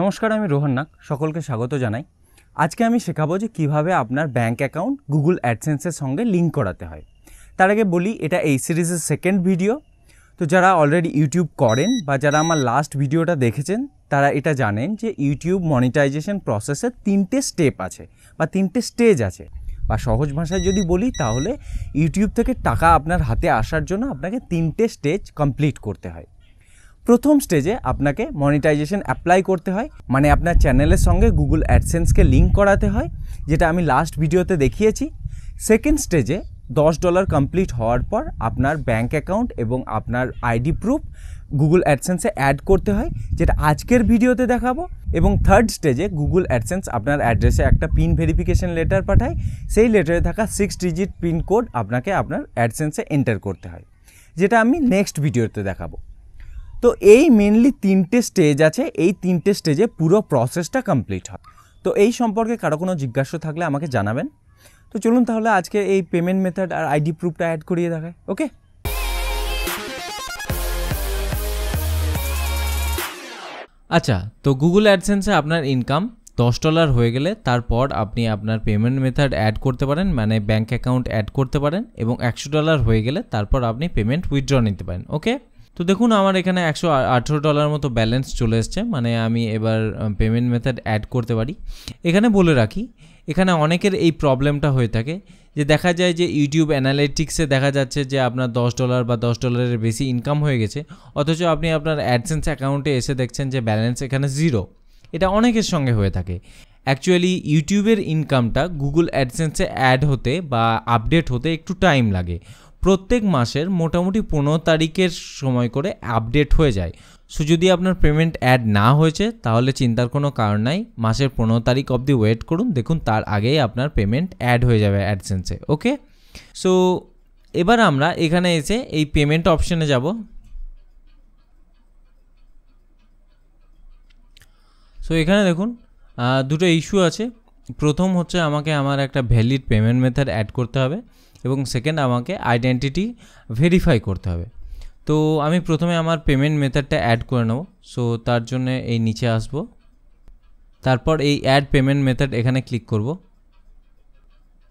নমস্কার আমি রোহন নাক সকলকে স্বাগত জানাই আজকে আমি শেখাবো যে কিভাবে আপনার ব্যাঙ্ক অ্যাকাউন্ট গুগল অ্যাডসেন্সের সঙ্গে লিঙ্ক করাতে হয় তার আগে বলি এটা এই সিরিজের সেকেন্ড ভিডিও তো যারা অলরেডি ইউটিউব করেন বা যারা আমার লাস্ট ভিডিওটা দেখেছেন তারা এটা জানেন যে ইউটিউব মনিটাইজেশন প্রসেসের তিনটে স্টেপ আছে বা তিনটে স্টেজ আছে বা সহজ ভাষায় যদি বলি তাহলে ইউটিউব থেকে টাকা আপনার হাতে আসার জন্য আপনাকে তিনটে স্টেজ কমপ্লিট করতে হয় প্রথম স্টেজে আপনাকে মনিটাইজেশন অ্যাপ্লাই করতে হয় মানে আপনার চ্যানেলের সঙ্গে গুগল অ্যাডসেন্সকে লিঙ্ক করাতে হয় যেটা আমি লাস্ট ভিডিওতে দেখিয়েছি সেকেন্ড স্টেজে দশ ডলার কমপ্লিট হওয়ার পর আপনার ব্যাঙ্ক অ্যাকাউন্ট এবং আপনার আইডি প্রুফ গুগল অ্যাডসেন্সে অ্যাড করতে হয় যেটা আজকের ভিডিওতে দেখাবো এবং থার্ড স্টেজে গুগল অ্যাডসেন্স আপনার অ্যাড্রেসে একটা পিন ভেরিফিকেশন লেটার পাঠায় সেই লেটারে থাকা সিক্স ডিজিট পিন কোড আপনাকে আপনার অ্যাডসেন্সে এন্টার করতে হয় যেটা আমি নেক্সট ভিডিওতে দেখাবো তো এই মেনলি তিনটে স্টেজ আছে এই তিনটে স্টেজে পুরো প্রসেসটা কমপ্লিট হয় তো এই সম্পর্কে কারো কোনো জিজ্ঞাসা থাকলে আমাকে জানাবেন তো চলুন তাহলে আজকে এই পেমেন্ট মেথড আর আইডি প্রুফটা অ্যাড করিয়ে দেখায় ওকে আচ্ছা তো গুগল অ্যাডসেন্সে আপনার ইনকাম দশ ডলার হয়ে গেলে তারপর আপনি আপনার পেমেন্ট মেথড অ্যাড করতে পারেন মানে ব্যাঙ্ক অ্যাকাউন্ট অ্যাড করতে পারেন এবং একশো ডলার হয়ে গেলে তারপর আপনি পেমেন্ট উইথড্র নিতে পারেন ওকে তো দেখুন আমার এখানে একশো আঠেরো ডলার মতো ব্যালেন্স চলে এসছে মানে আমি এবার পেমেন্ট মেথড অ্যাড করতে পারি এখানে বলে রাখি এখানে অনেকের এই প্রবলেমটা হয়ে থাকে যে দেখা যায় যে ইউটিউব অ্যানালিটিক্সে দেখা যাচ্ছে যে আপনার দশ ডলার বা দশ ডলারের বেশি ইনকাম হয়ে গেছে অথচ আপনি আপনার অ্যাডসেন্স অ্যাকাউন্টে এসে দেখছেন যে ব্যালেন্স এখানে জিরো এটা অনেকের সঙ্গে হয়ে থাকে অ্যাকচুয়ালি ইউটিউবের ইনকামটা গুগল অ্যাডসেন্সে অ্যাড হতে বা আপডেট হতে একটু টাইম লাগে প্রত্যেক মাসের মোটামুটি পনেরো তারিখের সময় করে আপডেট হয়ে যায় সো যদি আপনার পেমেন্ট অ্যাড না হয়েছে তাহলে চিন্তার কোনো কারণ নাই মাসের পনেরো তারিখ অবধি ওয়েট করুন দেখুন তার আগেই আপনার পেমেন্ট অ্যাড হয়ে যাবে অ্যাডসেন্সে ওকে সো এবার আমরা এখানে এসে এই পেমেন্ট অপশানে যাব সো এখানে দেখুন দুটো ইস্যু আছে প্রথম হচ্ছে আমাকে আমার একটা ভ্যালিড পেমেন্ট মেথড অ্যাড করতে হবে এবং সেকেন্ড আমাকে আইডেন্টিটি ভেরিফাই করতে হবে তো আমি প্রথমে আমার পেমেন্ট মেথডটা অ্যাড করে নেব সো তার জন্য এই নিচে আসব তারপর এই অ্যাড পেমেন্ট মেথড এখানে ক্লিক করব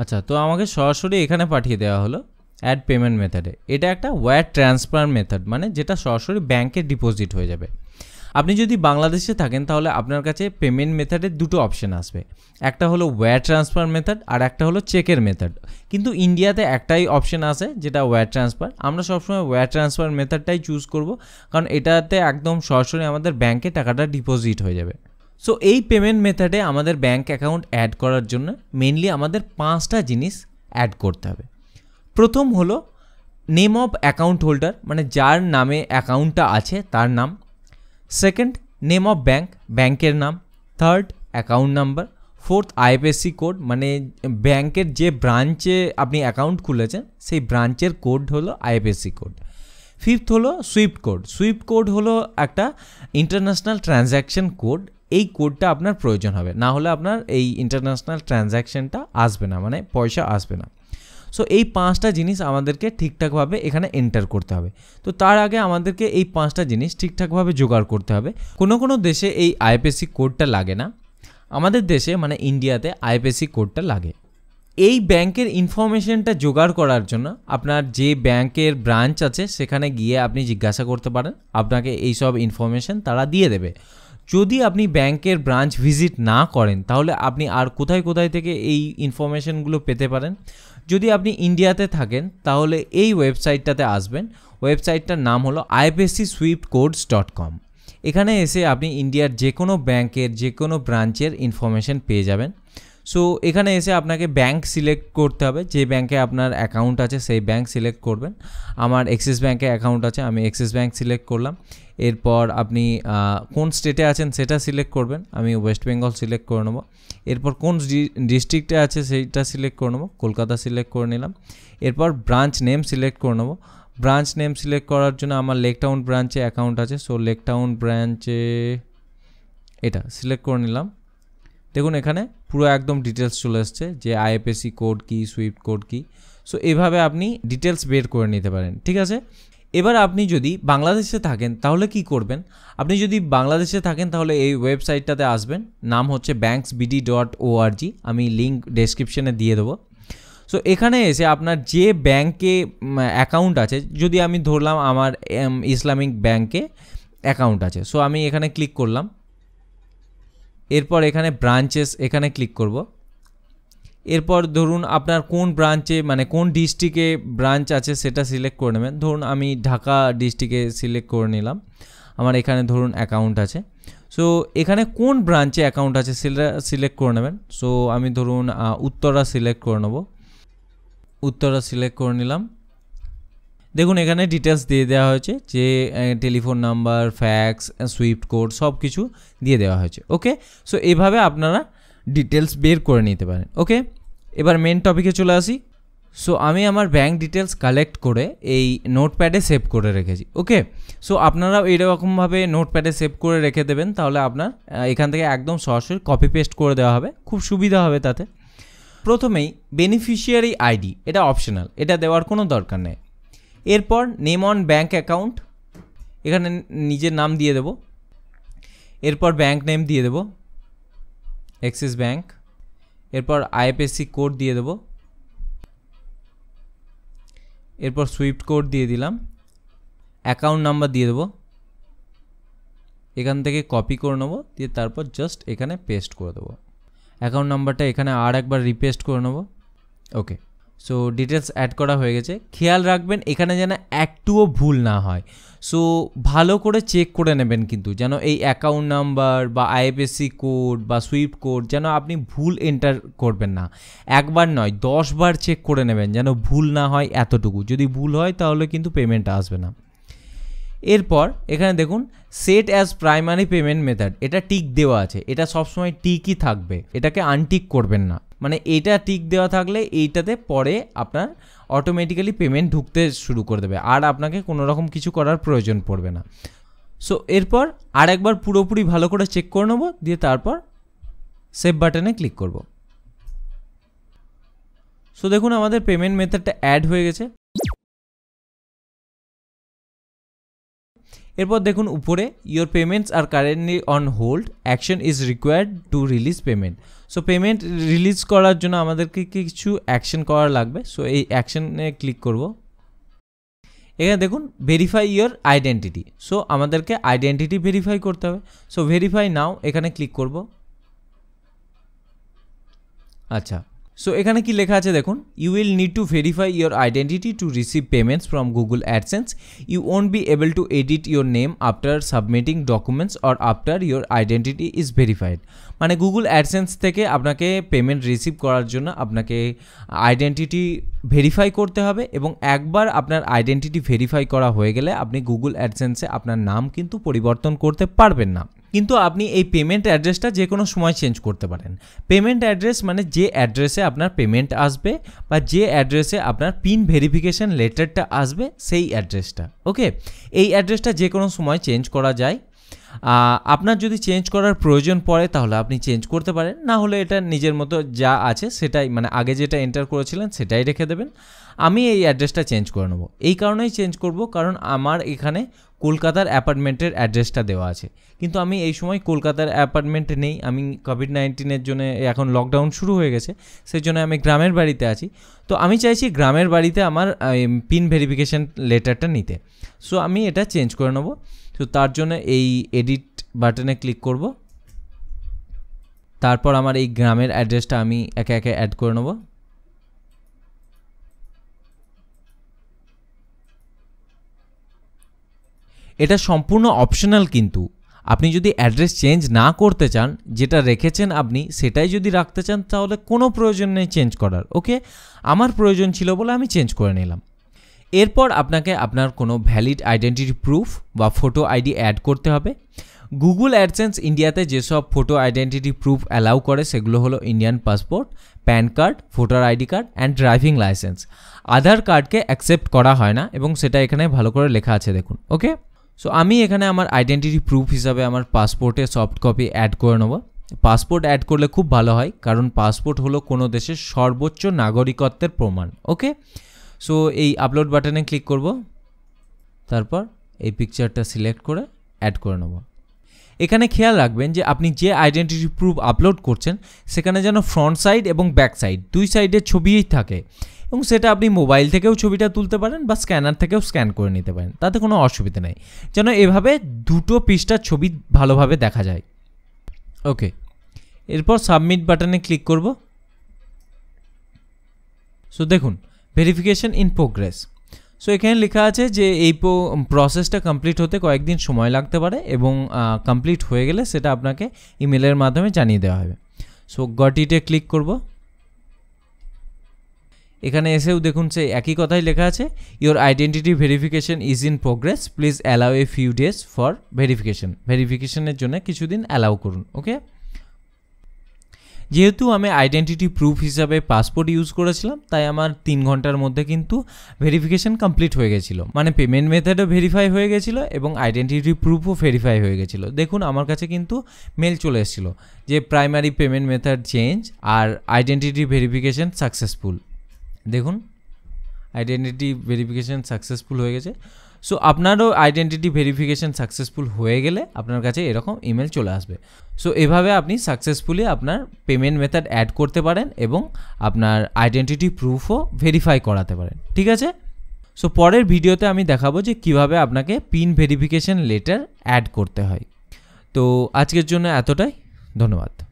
আচ্ছা তো আমাকে সরাসরি এখানে পাঠিয়ে দেওয়া হলো অ্যাড পেমেন্ট মেথডে এটা একটা ওয়্যার ট্রান্সফার মেথড মানে যেটা সরাসরি ব্যাংকে ডিপোজিট হয়ে যাবে আপনি যদি বাংলাদেশে থাকেন তাহলে আপনার কাছে পেমেন্ট মেথডের দুটো অপশন আসবে একটা হলো ওয়্যার ট্রান্সফার মেথড আর একটা হলো চেকের মেথড কিন্তু ইন্ডিয়াতে একটাই অপশন আছে যেটা ওয়্যার ট্রান্সফার আমরা সবসময় ওয়্যার ট্রান্সফার মেথডটাই চুজ করব কারণ এটাতে একদম সরাসরি আমাদের ব্যাংকে টাকাটা ডিপোজিট হয়ে যাবে সো এই পেমেন্ট মেথডে আমাদের ব্যাঙ্ক অ্যাকাউন্ট অ্যাড করার জন্য মেনলি আমাদের পাঁচটা জিনিস অ্যাড করতে হবে প্রথম হলো নেম অফ অ্যাকাউন্ট হোল্ডার মানে যার নামে অ্যাকাউন্টটা আছে তার নাম সেকেন্ড নেম অফ ব্যাঙ্ক ব্যাংকের নাম third account number fourth IFSC code মানে ব্যাংকের যে ব্রাঞ্চে আপনি অ্যাকাউন্ট খুলেছেন সেই ব্রাঞ্চের কোড হলো আইএফএসসি কোড ফিফথ হলো সুইফট কোড সুইফট কোড হলো একটা ইন্টারন্যাশনাল ট্রানজ্যাকশন কোড এই কোডটা আপনার প্রয়োজন হবে না হলে আপনার এই ইন্টারন্যাশনাল ট্রানজ্যাকশনটা আসবে না মানে পয়সা আসবে না সো এই পাঁচটা জিনিস আমাদেরকে ঠিকঠাকভাবে এখানে এন্টার করতে হবে তো তার আগে আমাদেরকে এই পাঁচটা জিনিস ঠিকঠাকভাবে জোগাড় করতে হবে কোনো কোনো দেশে এই আইপিএসি কোডটা লাগে না আমাদের দেশে মানে ইন্ডিয়াতে আইপিএসি কোডটা লাগে এই ব্যাংকের ইনফরমেশনটা জোগাড় করার জন্য আপনার যে ব্যাংকের ব্রাঞ্চ আছে সেখানে গিয়ে আপনি জিজ্ঞাসা করতে পারেন আপনাকে এই সব ইনফরমেশন তারা দিয়ে দেবে যদি আপনি ব্যাংকের ব্রাঞ্চ ভিজিট না করেন তাহলে আপনি আর কোথায় কোথায় থেকে এই ইনফরমেশনগুলো পেতে পারেন যদি আপনি ইন্ডিয়াতে থাকেন তাহলে এই ওয়েবসাইটটাতে আসবেন ওয়েবসাইটটার নাম হলো IFSC SWIFT codes dot com এখানে এসে আপনি ইন্ডিয়ার যে কোনো ব্যাংকের যে কোনো ব্রাঞ্চের ইনফরমেশান পেয়ে যাবেন সো এখানে এসে আপনাকে ব্যাংক সিলেক্ট করতে হবে যে ব্যাংকে আপনার অ্যাকাউন্ট আছে সেই ব্যাংক সিলেক্ট করবেন আমার এক্সিস ব্যাংকে অ্যাকাউন্ট আছে আমি অ্যাক্সিস ব্যাংক সিলেক্ট করলাম এরপর আপনি কোন স্টেটে আছেন সেটা সিলেক্ট করবেন আমি ওয়েস্ট বেঙ্গল সিলেক্ট করে নেবো এরপর কোন ডিস্ট্রিক্টে আছে সেইটা সিলেক্ট করে নেবো কলকাতা সিলেক্ট করে নিলাম এরপর ব্রাঞ্চ নেম সিলেক্ট করে নেবো ব্রাঞ্চ নেম সিলেক্ট করার জন্য আমার লেক টাউন ব্রাঞ্চে অ্যাকাউন্ট আছে সো লেক টাউন ব্রাঞ্চে এটা সিলেক্ট করে নিলাম দেখুন এখানে পুরো একদম ডিটেলস চলে এসছে যে আইএফএসি কোড কি সুইফট কোড কি সো এভাবে আপনি ডিটেলস বের করে নিতে পারেন ঠিক আছে এবার আপনি যদি বাংলাদেশে থাকেন তাহলে কি করবেন আপনি যদি বাংলাদেশে থাকেন তাহলে এই ওয়েবসাইটটাতে আসবেন নাম হচ্ছে ব্যাঙ্কস বিডি ডট ওআরজি আমি লিঙ্ক ডেসক্রিপশনে দিয়ে দেবো সো এখানে এসে আপনার যে ব্যাংকে অ্যাকাউন্ট আছে যদি আমি ধরলাম আমার ইসলামিক ব্যাংকে অ্যাকাউন্ট আছে সো আমি এখানে ক্লিক করলাম এরপর এখানে ব্রাঞ্চেস এখানে ক্লিক করব এরপর ধরুন আপনার কোন ব্রাঞ্চে মানে কোন ডিস্ট্রিক্টে ব্রাঞ্চ আছে সেটা সিলেক্ট করে নেবেন ধরুন আমি ঢাকা ডিস্ট্রিক্টে সিলেক্ট করে নিলাম আমার এখানে ধরুন অ্যাকাউন্ট আছে সো এখানে কোন ব্রাঞ্চে অ্যাকাউন্ট আছে সেটা সিলেক্ট করে নেবেন সো আমি ধরুন উত্তরা সিলেক্ট করে নেব উত্তরা সিলেক্ট করে নিলাম দেখুন এখানে ডিটেলস দিয়ে দেওয়া হয়েছে যে telephone number fax SWIFT code সব কিছু দিয়ে দেওয়া হয়েছে ওকে সো এইভাবে আপনারা ডিটেলস বের করে নিতে পারেন ওকে এবার মেন টপিকে চলে আসি সো আমি আমার ব্যাঙ্ক ডিটেলস কালেক্ট করে এই নোটপ্যাডে সেভ করে রেখেছি ওকে সো আপনারাও এইরকমভাবে নোটপ্যাডে সেভ করে রেখে দেবেন তাহলে আপনার এখান থেকে একদম সরাসরি কপি পেস্ট করে দেওয়া হবে খুব সুবিধা হবে তাতে প্রথমেই বেনিফিশিয়ারি আইডি এটা অপশনাল এটা দেওয়ার কোনো দরকার নেই এরপর নেম অন ব্যাংক অ্যাকাউন্ট এখানে নিজের নাম দিয়ে দেব এরপর ব্যাংক নেম দিয়ে দেব এক্সিস ব্যাংক এরপর আইপিসি কোড দিয়ে দেব এরপর সুইফট কোড দিয়ে দিলাম অ্যাকাউন্ট নাম্বার দিয়ে দেব এখান থেকে কপি করে নেব তারপর जस्ट এখানে পেস্ট করে দেব অ্যাকাউন্ট নাম্বারটা এখানে আরেকবার রিপেস্ট করে নেব ওকে সো ডিটেলস অ্যাড করা হয়ে গেছে খেয়াল রাখবেন এখানে যেন একটুও ভুল না হয় সো ভালো করে চেক করে নেবেন কিন্তু যেন এই অ্যাকাউন্ট নাম্বার বা আইএফএসি কোড বা সুইপ কোড যেন আপনি ভুল এন্টার করবেন না একবার নয় দশবার চেক করে নেবেন যেন ভুল না হয় এতটুকু যদি ভুল হয় তাহলে কিন্তু পেমেন্ট আসবে না এরপর এখানে দেখুন set as primary payment method এটা টিক দেওয়া আছে এটা সবসময় টিকই থাকবে এটাকে আনটিক করবেন না মানে এটা টিক দেওয়া থাকলে এইটাতে পরে আপনার অটোমেটিক্যালি পেমেন্ট ঢুকতে শুরু করে দেবে আর আপনাকে কোনো রকম কিছু করার প্রয়োজন পড়বে না সো এরপর আর একবার পুরোপুরি ভালো করে চেক করে নেবো দিয়ে তারপর সেভ বাটনে ক্লিক করব সো দেখুন আমাদের পেমেন্ট মেথডটা অ্যাড হয়ে গেছে এরপর দেখুন উপরে your payments are currently on hold action is required to release payment so payment release করার জন্য আমাদেরকে কিছু অ্যাকশন করা লাগবে সো এই অ্যাকশনে ক্লিক করব এখানে দেখুন ভেরিফাই ইয়োর আইডেন্টিটি সো আমাদেরকে আইডেন্টিটি ভেরিফাই করতে হবে সো ভেরিফাই নাও এখানে ক্লিক করব আচ্ছা সো এখানে কি লেখা আছে দেখুন you will need to verify your identity to receive payments from Google AdSense you won't be able to edit your name after submitting documents or after your identity is verified মানে Google AdSense থেকে আপনাকে payment receive করার জন্য আপনাকে identity verify করতে হবে এবং একবার আপনার আইডেন্টিটি ভেরিফাই করা হয়ে গেলে আপনি গুগল অ্যাডসেন্সে আপনার নাম কিন্তু পরিবর্তন করতে পারবেন না কিন্তু আপনি এই পেমেন্ট অ্যাড্রেসটা যে কোনো সময় চেঞ্জ করতে পারেন পেমেন্ট অ্যাড্রেস মানে যে অ্যাড্রেসে আপনার পেমেন্ট আসবে বা যে অ্যাড্রেসে আপনার পিন ভেরিফিকেশান লেটারটা আসবে সেই অ্যাড্রেসটা ওকে এই অ্যাড্রেসটা যে কোনো সময় চেঞ্জ করা যায় আপনার যদি চেঞ্জ করার প্রয়োজন পড়ে তাহলে আপনি চেঞ্জ করতে পারেন না হলে এটা নিজের মতো যা আছে সেটাই মানে আগে যেটা এন্টার করেছিলেন সেটাই রেখে দেবেন আমি এই অ্যাড্রেসটা চেঞ্জ করে নেবো এই কারণেই চেঞ্জ করব কারণ আমার এখানে কলকাতার অ্যাপার্টমেন্টের অ্যাড্রেসটা দেওয়া আছে কিন্তু আমি এই সময় কলকাতার অ্যাপার্টমেন্টে নেই আমি কোভিড নাইন্টিনের জন্য এখন লকডাউন শুরু হয়ে গেছে সেই জন্য আমি গ্রামের বাড়িতে আছি তো আমি চাইছি গ্রামের বাড়িতে আমার পিন ভেরিফিকেশান লেটারটা নিতে সো আমি এটা চেঞ্জ করে নেবো তো তার জন্য এই এডিট বাটনে ক্লিক করব তারপর আমার এই গ্রামের অ্যাড্রেসটা আমি একে একে অ্যাড করে নেবো এটা সম্পূর্ণ অপশনাল কিন্তু আপনি যদি অ্যাড্রেস চেঞ্জ না করতে চান যেটা রেখেছেন আপনি সেটাই যদি রাখতে চান তাহলে কোনো প্রয়োজন নেই চেঞ্জ করার ওকে আমার প্রয়োজন ছিল বলে আমি চেঞ্জ করে নিলাম এরপর আপনাকে আপনার কোনো ভ্যালিড আইডেন্টিটি প্রুফ বা ফটো আইডি অ্যাড করতে হবে গুগল অ্যাডসেন্স ইন্ডিয়াতে যেসব ফটো আইডেন্টিটি প্রুফ অ্যালাউ করে সেগুলো হলো Indian passport PAN card voter ID card and driving licence Aadhaar কার্ডকে অ্যাকসেপ্ট করা হয় না এবং সেটা এখানে ভালো করে লেখা আছে দেখুন ওকে সো আমি এখানে আমার আইডেন্টিটি প্রুফ হিসাবে আমার পাসপোর্টে সফট কপি অ্যাড করে নেবো পাসপোর্ট অ্যাড করলে খুব ভালো হয় কারণ পাসপোর্ট হলো কোনো দেশের সর্বোচ্চ নাগরিকত্বের প্রমাণ ওকে সো এই আপলোড বাটনে ক্লিক করব তারপর এই পিকচারটা সিলেক্ট করে অ্যাড করে নেব এখানে খেয়াল রাখবেন যে আপনি যে আইডেন্টিটি প্রুফ আপলোড করছেন সেখানে যেন ফ্রন্ট সাইড এবং ব্যাক সাইড দুই সাইডের ছবিই থাকে এবং সেটা আপনি মোবাইল থেকেও ছবিটা তুলতে পারেন বা স্ক্যানার থেকেও স্ক্যান করে নিতে পারেন তাতে কোনো অসুবিধা নেই যেন এভাবে দুটো পৃষ্ঠার ছবি ভালোভাবে দেখা যায় ওকে এরপর সাবমিট বাটনে ক্লিক করব সো দেখুন ভেরিফিকেশন ইন প্রোগ্রেস সো এখানে লেখা আছে যে এই প্রসেসটা কমপ্লিট হতে কয়েকদিন সময় লাগতে পারে এবং কমপ্লিট হয়ে গেলে সেটা আপনাকে ইমেলের মাধ্যমে জানিয়ে দেওয়া হবে সো গটিটে ক্লিক করবো এখানে এসেও দেখুন সে একই কথাই লেখা আছে your identity verification is in progress please allow a few days for verification ভেরিফিকেশনের জন্য কিছুদিন অ্যালাউ করুন ওকে যেহেতু আমি আইডেন্টিটি প্রুফ হিসাবে পাসপোর্ট ইউজ করেছিলাম তাই আমার তিন ঘন্টার মধ্যে কিন্তু ভেরিফিকেশন কমপ্লিট হয়ে গেছিল মানে পেমেন্ট মেথডও ভেরিফাই হয়ে গেছিল এবং আইডেন্টিটি প্রুফও ভেরিফাই হয়ে গেছিল দেখুন আমার কাছে কিন্তু মেল চলে এসেছিলো যে প্রাইমারি পেমেন্ট মেথড চেঞ্জ আর আইডেন্টিটি ভেরিফিকেশান সাকসেসফুল দেখুন আইডেন্টিটি ভেরিফিকেশান সাকসেসফুল হয়ে গেছে সো আপনারও আইডেন্টিটি ভেরিফিকেশান সাকসেসফুল হয়ে গেলে আপনার কাছে এরকম ইমেল চলে আসবে সো এভাবে আপনি সাকসেসফুলি আপনার পেমেন্ট মেথড অ্যাড করতে পারেন এবং আপনার আইডেন্টিটি প্রুফও ভেরিফাই করাতে পারেন ঠিক আছে সো পরের ভিডিওতে আমি দেখাবো যে কিভাবে আপনাকে পিন ভেরিফিকেশান লেটার অ্যাড করতে হয় তো আজকের জন্য এতটাই ধন্যবাদ